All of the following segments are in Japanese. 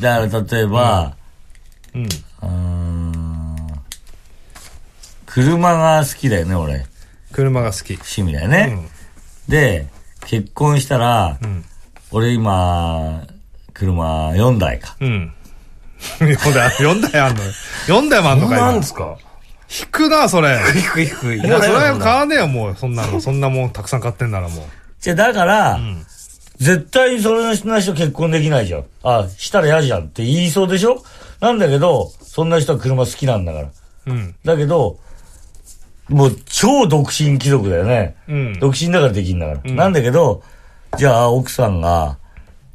だから例えば、うんうん車が好きだよね、俺。車が好き。趣味だよね。うん、で、結婚したら、うん、俺今、車4台か。うん。4 台、4台あんの ?4 台もあんのかよ。なんですか引くな、それ。引く引く。いや、それは買わねえよ、もう。そんなの、そんなもんたくさん買ってんならもう。じゃ、だから、うん絶対それの人の人結婚できないじゃん。あ、したら嫌じゃんって言いそうでしょなんだけど、そんな人は車好きなんだから。うん。だけど、もう超独身貴族だよね。うん。独身だからできんだから。うん、なんだけど、じゃあ奥さんが、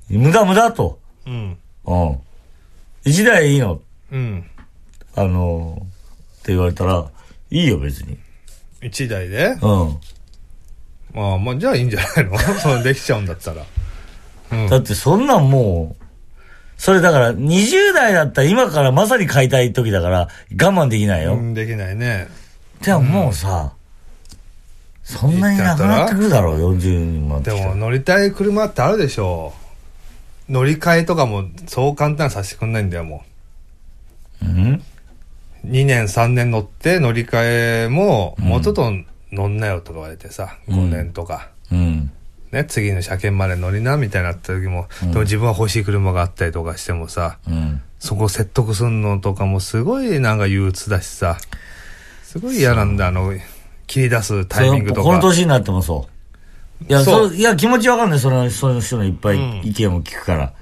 無駄無駄と。うん。うん。一台いいの。うん。あの、って言われたら、いいよ別に。一台でうん。まあまあ、じゃあいいんじゃないの そのできちゃうんだったら。だってそんなんもう、それだから20代だったら今からまさに買いたい時だから我慢できないよ。うん、できないね。でももうさ、そんなになくなってくるだろう、40にでも乗りたい車ってあるでしょう。乗り換えとかもそう簡単にさせてくんないんだよ、もう。うん ?2 年3年乗って乗り換えももうちょっと乗んなよとか言われてさ、5年とか。うん、うんね、次の車検まで乗りなみたいなった時も、うん、でも自分は欲しい車があったりとかしてもさ、うん、そこ説得すんのとかもすごいなんか憂鬱だしさ、すごい嫌なんだ、あの、切り出すタイミングとか。この年になってもそう。いや、そういや気持ちわかんない、その、その人のいっぱい意見を聞くから。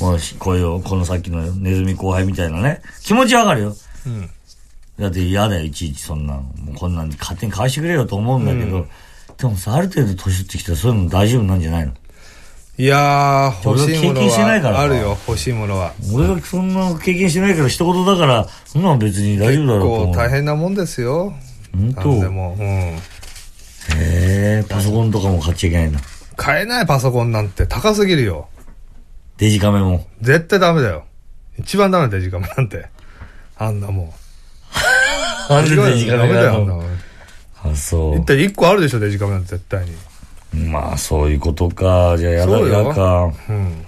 うん、もう、こういう、この先のネズミ後輩みたいなね。気持ちわかるよ。うん。だって嫌だよ、いちいちそんなもうこんなん勝手に返してくれよと思うんだけど、うんでもさ、ある程度年取ってきたらそういうの大丈夫なんじゃないのいやー、欲しいものはあるよ、欲しいものは。俺がそんな経験してないから、一言だから、そんなん別に大丈夫だろうと思う。結構大変なもんですよ。本当でも、うん。へえ、パソコンとかも買っちゃいけないな。買えないパソコンなんて高すぎるよ。デジカメも。絶対ダメだよ。一番ダメデジカメなんて。あんなもん。あ んなデジカメなんあそう一体1個あるでしょデジカメなんて絶対にまあそういうことかじゃあやだやか、うん、